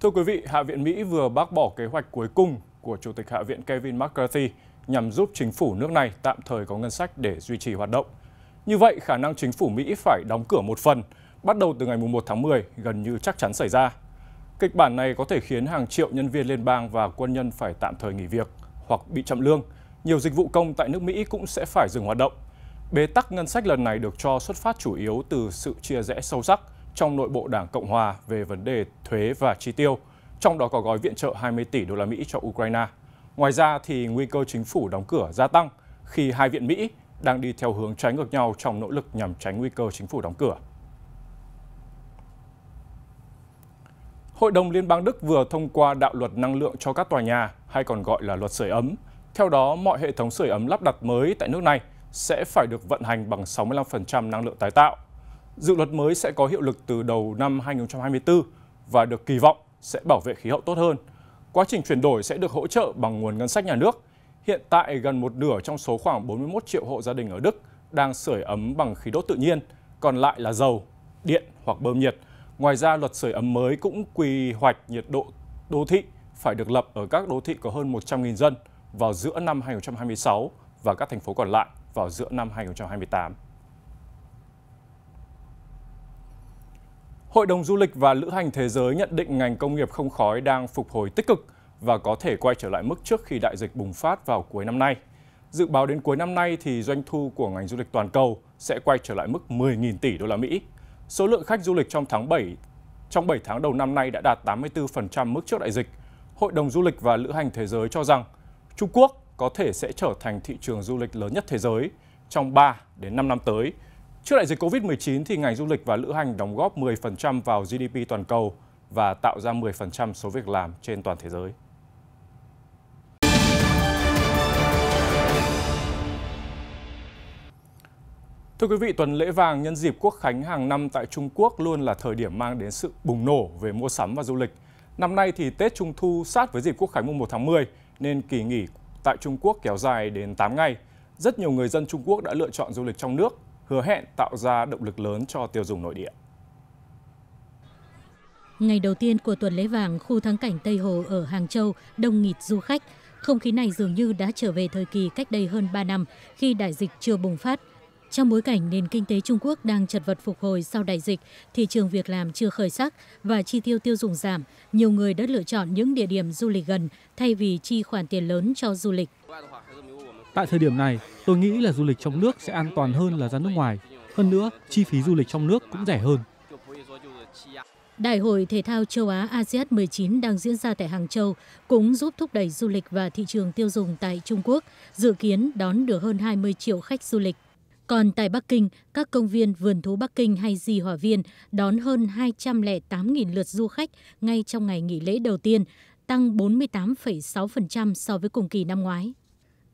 Thưa quý vị, Hạ viện Mỹ vừa bác bỏ kế hoạch cuối cùng của Chủ tịch Hạ viện Kevin McCarthy nhằm giúp chính phủ nước này tạm thời có ngân sách để duy trì hoạt động. Như vậy, khả năng chính phủ Mỹ phải đóng cửa một phần, bắt đầu từ ngày 1 tháng 10, gần như chắc chắn xảy ra. Kịch bản này có thể khiến hàng triệu nhân viên liên bang và quân nhân phải tạm thời nghỉ việc hoặc bị chậm lương. Nhiều dịch vụ công tại nước Mỹ cũng sẽ phải dừng hoạt động. Bế tắc ngân sách lần này được cho xuất phát chủ yếu từ sự chia rẽ sâu sắc – trong nội bộ Đảng Cộng hòa về vấn đề thuế và chi tiêu, trong đó có gói viện trợ 20 tỷ đô la Mỹ cho Ukraine. Ngoài ra thì nguy cơ chính phủ đóng cửa gia tăng khi hai viện Mỹ đang đi theo hướng trái ngược nhau trong nỗ lực nhằm tránh nguy cơ chính phủ đóng cửa. Hội đồng Liên bang Đức vừa thông qua đạo luật năng lượng cho các tòa nhà, hay còn gọi là luật sưởi ấm. Theo đó, mọi hệ thống sưởi ấm lắp đặt mới tại nước này sẽ phải được vận hành bằng 65% năng lượng tái tạo. Dự luật mới sẽ có hiệu lực từ đầu năm 2024 và được kỳ vọng sẽ bảo vệ khí hậu tốt hơn. Quá trình chuyển đổi sẽ được hỗ trợ bằng nguồn ngân sách nhà nước. Hiện tại gần một nửa trong số khoảng 41 triệu hộ gia đình ở Đức đang sưởi ấm bằng khí đốt tự nhiên, còn lại là dầu, điện hoặc bơm nhiệt. Ngoài ra, luật sưởi ấm mới cũng quy hoạch nhiệt độ đô thị phải được lập ở các đô thị có hơn 100.000 dân vào giữa năm 2026 và các thành phố còn lại vào giữa năm 2028. Hội đồng Du lịch và Lữ hành Thế giới nhận định ngành công nghiệp không khói đang phục hồi tích cực và có thể quay trở lại mức trước khi đại dịch bùng phát vào cuối năm nay. Dự báo đến cuối năm nay thì doanh thu của ngành du lịch toàn cầu sẽ quay trở lại mức 10.000 tỷ đô la Mỹ. Số lượng khách du lịch trong tháng 7 trong 7 tháng đầu năm nay đã đạt 84% mức trước đại dịch. Hội đồng Du lịch và Lữ hành Thế giới cho rằng Trung Quốc có thể sẽ trở thành thị trường du lịch lớn nhất thế giới trong 3 đến 5 năm tới Trước đại dịch Covid-19 thì ngành du lịch và lữ hành đóng góp 10% vào GDP toàn cầu và tạo ra 10% số việc làm trên toàn thế giới. Thưa quý vị, tuần lễ vàng nhân dịp quốc khánh hàng năm tại Trung Quốc luôn là thời điểm mang đến sự bùng nổ về mua sắm và du lịch. Năm nay thì Tết Trung Thu sát với dịp quốc khánh mùng 1 tháng 10 nên kỳ nghỉ tại Trung Quốc kéo dài đến 8 ngày. Rất nhiều người dân Trung Quốc đã lựa chọn du lịch trong nước hứa hẹn tạo ra động lực lớn cho tiêu dùng nội địa. Ngày đầu tiên của tuần lễ vàng, khu thắng cảnh Tây Hồ ở Hàng Châu đông nghịt du khách. Không khí này dường như đã trở về thời kỳ cách đây hơn 3 năm khi đại dịch chưa bùng phát. Trong bối cảnh nền kinh tế Trung Quốc đang chật vật phục hồi sau đại dịch, thị trường việc làm chưa khởi sắc và chi tiêu tiêu dùng giảm, nhiều người đã lựa chọn những địa điểm du lịch gần thay vì chi khoản tiền lớn cho du lịch. Tại thời điểm này, tôi nghĩ là du lịch trong nước sẽ an toàn hơn là ra nước ngoài. Hơn nữa, chi phí du lịch trong nước cũng rẻ hơn. Đại hội thể thao châu Á ASEAN 19 đang diễn ra tại Hàng Châu cũng giúp thúc đẩy du lịch và thị trường tiêu dùng tại Trung Quốc, dự kiến đón được hơn 20 triệu khách du lịch. Còn tại Bắc Kinh, các công viên vườn thú Bắc Kinh hay Di Hòa Viên đón hơn 208.000 lượt du khách ngay trong ngày nghỉ lễ đầu tiên, tăng 48,6% so với cùng kỳ năm ngoái.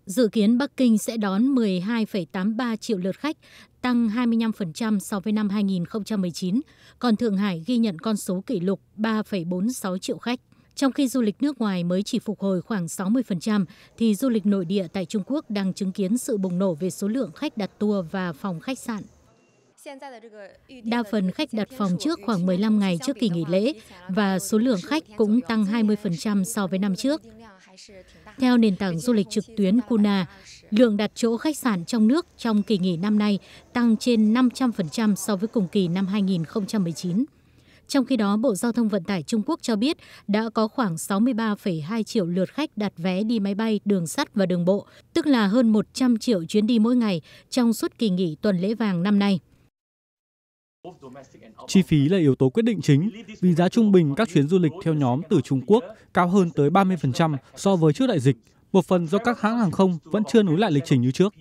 Dự kiến Bắc Kinh sẽ đón 12,83 triệu lượt khách, tăng 25% so với năm 2019, còn Thượng Hải ghi nhận con số kỷ lục 3,46 triệu khách. Trong khi du lịch nước ngoài mới chỉ phục hồi khoảng 60%, thì du lịch nội địa tại Trung Quốc đang chứng kiến sự bùng nổ về số lượng khách đặt tour và phòng khách sạn. Đa phần khách đặt phòng trước khoảng 15 ngày trước kỳ nghỉ lễ và số lượng khách cũng tăng 20% so với năm trước. Theo nền tảng du lịch trực tuyến Kuna, lượng đặt chỗ khách sạn trong nước trong kỳ nghỉ năm nay tăng trên 500% so với cùng kỳ năm 2019. Trong khi đó, Bộ Giao thông Vận tải Trung Quốc cho biết đã có khoảng 63,2 triệu lượt khách đặt vé đi máy bay, đường sắt và đường bộ, tức là hơn 100 triệu chuyến đi mỗi ngày trong suốt kỳ nghỉ tuần lễ vàng năm nay. Chi phí là yếu tố quyết định chính, vì giá trung bình các chuyến du lịch theo nhóm từ Trung Quốc cao hơn tới 30% so với trước đại dịch, một phần do các hãng hàng không vẫn chưa nối lại lịch trình như trước.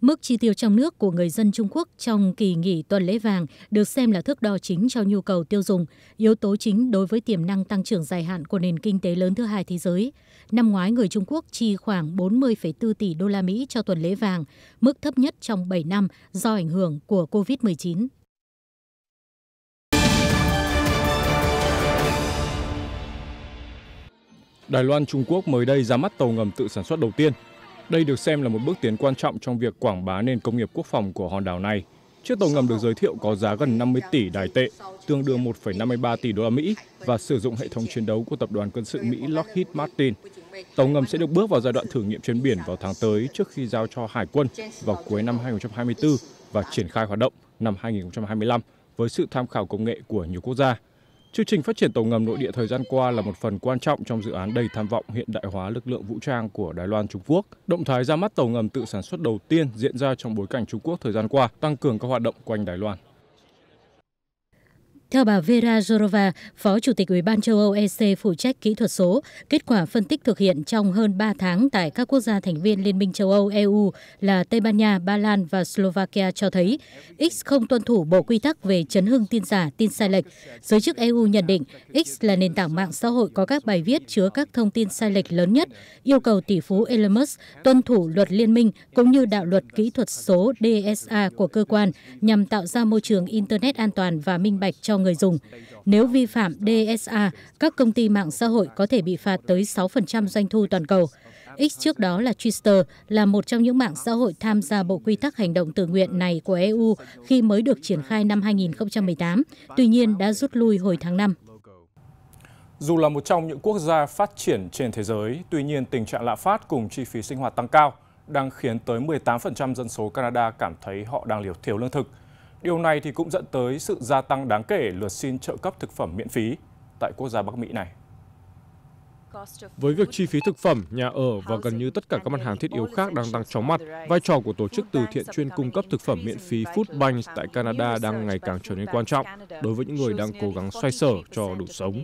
Mức chi tiêu trong nước của người dân Trung Quốc trong kỳ nghỉ tuần lễ vàng được xem là thước đo chính cho nhu cầu tiêu dùng, yếu tố chính đối với tiềm năng tăng trưởng dài hạn của nền kinh tế lớn thứ hai thế giới. Năm ngoái, người Trung Quốc chi khoảng 40,4 tỷ đô la Mỹ cho tuần lễ vàng, mức thấp nhất trong 7 năm do ảnh hưởng của COVID-19. Đài Loan Trung Quốc mới đây ra mắt tàu ngầm tự sản xuất đầu tiên đây được xem là một bước tiến quan trọng trong việc quảng bá nền công nghiệp quốc phòng của hòn đảo này. Chiếc tàu ngầm được giới thiệu có giá gần 50 tỷ đài tệ, tương đương 1,53 tỷ đô la Mỹ và sử dụng hệ thống chiến đấu của tập đoàn quân sự Mỹ Lockheed Martin. Tàu ngầm sẽ được bước vào giai đoạn thử nghiệm trên biển vào tháng tới trước khi giao cho Hải quân vào cuối năm 2024 và triển khai hoạt động năm 2025 với sự tham khảo công nghệ của nhiều quốc gia. Chương trình phát triển tàu ngầm nội địa thời gian qua là một phần quan trọng trong dự án đầy tham vọng hiện đại hóa lực lượng vũ trang của Đài Loan Trung Quốc. Động thái ra mắt tàu ngầm tự sản xuất đầu tiên diễn ra trong bối cảnh Trung Quốc thời gian qua tăng cường các hoạt động quanh Đài Loan. Theo bà Vera Jorova, Phó Chủ tịch Ủy ban châu Âu EC phụ trách kỹ thuật số, kết quả phân tích thực hiện trong hơn 3 tháng tại các quốc gia thành viên Liên minh châu Âu EU là Tây Ban Nha, Ba Lan và Slovakia cho thấy X không tuân thủ bộ quy tắc về chấn hưng tin giả, tin sai lệch. Giới chức EU nhận định X là nền tảng mạng xã hội có các bài viết chứa các thông tin sai lệch lớn nhất, yêu cầu tỷ phú Elon Musk tuân thủ luật liên minh cũng như đạo luật kỹ thuật số DSA của cơ quan nhằm tạo ra môi trường Internet an toàn và minh bạch cho người dùng. Nếu vi phạm DSA, các công ty mạng xã hội có thể bị phạt tới 6% doanh thu toàn cầu. X trước đó là Twitter, là một trong những mạng xã hội tham gia bộ quy tắc hành động tự nguyện này của EU khi mới được triển khai năm 2018, tuy nhiên đã rút lui hồi tháng 5. Dù là một trong những quốc gia phát triển trên thế giới, tuy nhiên tình trạng lạm phát cùng chi phí sinh hoạt tăng cao đang khiến tới 18% dân số Canada cảm thấy họ đang liều thiếu lương thực – Điều này thì cũng dẫn tới sự gia tăng đáng kể lượt xin trợ cấp thực phẩm miễn phí tại quốc gia Bắc Mỹ này. Với việc chi phí thực phẩm, nhà ở và gần như tất cả các mặt hàng thiết yếu khác đang tăng chóng mặt, vai trò của tổ chức từ thiện chuyên cung cấp thực phẩm miễn phí Food Bank tại Canada đang ngày càng trở nên quan trọng đối với những người đang cố gắng xoay sở cho đủ sống.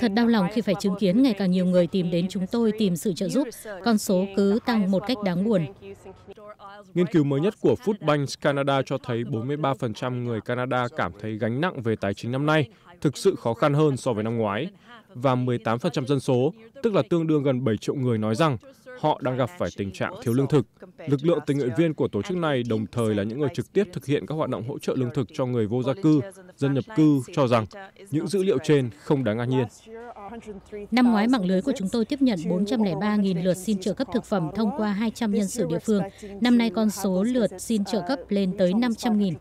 Thật đau lòng khi phải chứng kiến ngày càng nhiều người tìm đến chúng tôi tìm sự trợ giúp, con số cứ tăng một cách đáng buồn. Nghiên cứu mới nhất của Food Bank Canada cho thấy 43% người Canada cảm thấy gánh nặng về tài chính năm nay thực sự khó khăn hơn so với năm ngoái và 18% dân số, tức là tương đương gần 7 triệu người nói rằng họ đang gặp phải tình trạng thiếu lương thực. Lực lượng tình nguyện viên của tổ chức này đồng thời là những người trực tiếp thực hiện các hoạt động hỗ trợ lương thực cho người vô gia cư, dân nhập cư cho rằng những dữ liệu trên không đáng ngạc nhiên. Năm ngoái, mạng lưới của chúng tôi tiếp nhận 403.000 lượt xin trợ cấp thực phẩm thông qua 200 nhân sự địa phương. Năm nay con số lượt xin trợ cấp lên tới 500.000.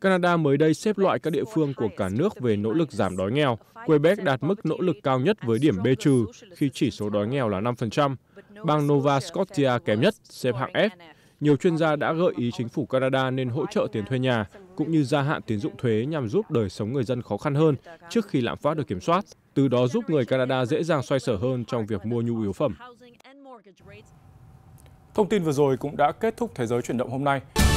Canada mới đây xếp loại các địa phương của cả nước về nỗ lực giảm đói nghèo. Quebec đạt mức nỗ lực cao nhất với điểm B trừ khi chỉ số đói nghèo là 5%. Bang Nova Scotia kém nhất, xếp hạng F, nhiều chuyên gia đã gợi ý chính phủ Canada nên hỗ trợ tiền thuê nhà cũng như gia hạn tín dụng thuế nhằm giúp đời sống người dân khó khăn hơn trước khi lạm phát được kiểm soát, từ đó giúp người Canada dễ dàng xoay sở hơn trong việc mua nhu yếu phẩm. Thông tin vừa rồi cũng đã kết thúc Thế giới chuyển động hôm nay.